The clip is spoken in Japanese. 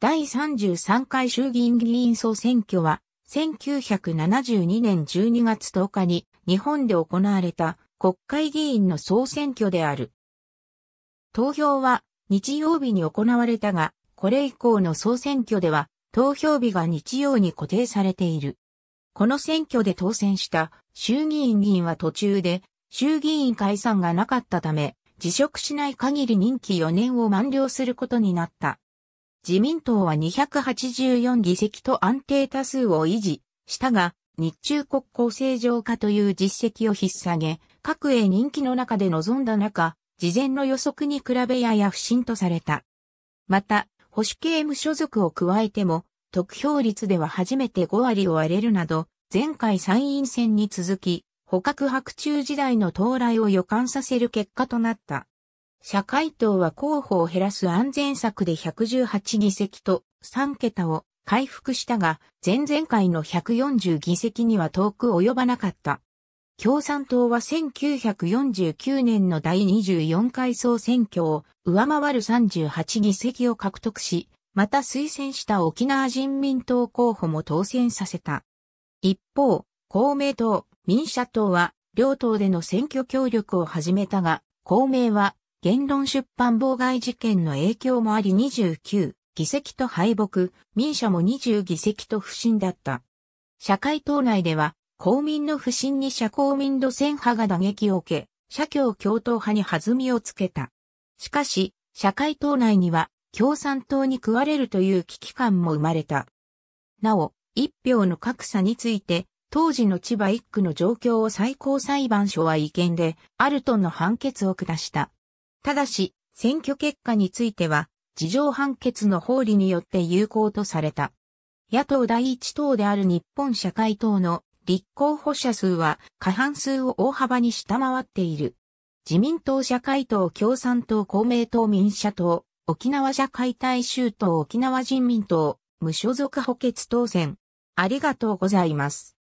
第33回衆議院議員総選挙は、1972年12月10日に日本で行われた国会議員の総選挙である。投票は日曜日に行われたが、これ以降の総選挙では投票日が日曜に固定されている。この選挙で当選した衆議院議員は途中で衆議院解散がなかったため、辞職しない限り任期4年を満了することになった。自民党は284議席と安定多数を維持したが、日中国交正常化という実績を引っ提げ、各営人気の中で臨んだ中、事前の予測に比べやや不振とされた。また、保守系無所属を加えても、得票率では初めて5割を割れるなど、前回参院選に続き、捕獲白昼時代の到来を予感させる結果となった。社会党は候補を減らす安全策で118議席と3桁を回復したが、前々回の140議席には遠く及ばなかった。共産党は1949年の第24回総選挙を上回る38議席を獲得し、また推薦した沖縄人民党候補も当選させた。一方、公明党、民社党は両党での選挙協力を始めたが、公明は言論出版妨害事件の影響もあり29議席と敗北、民社も20議席と不審だった。社会党内では、公民の不信に社公民路戦派が打撃を受け、社協共闘派に弾みをつけた。しかし、社会党内には共産党に食われるという危機感も生まれた。なお、一票の格差について、当時の千葉一区の状況を最高裁判所は違憲で、アルトの判決を下した。ただし、選挙結果については、事情判決の法理によって有効とされた。野党第一党である日本社会党の立候補者数は過半数を大幅に下回っている。自民党社会党共産党公明党民社党、沖縄社会大衆党沖縄人民党、無所属補欠当選。ありがとうございます。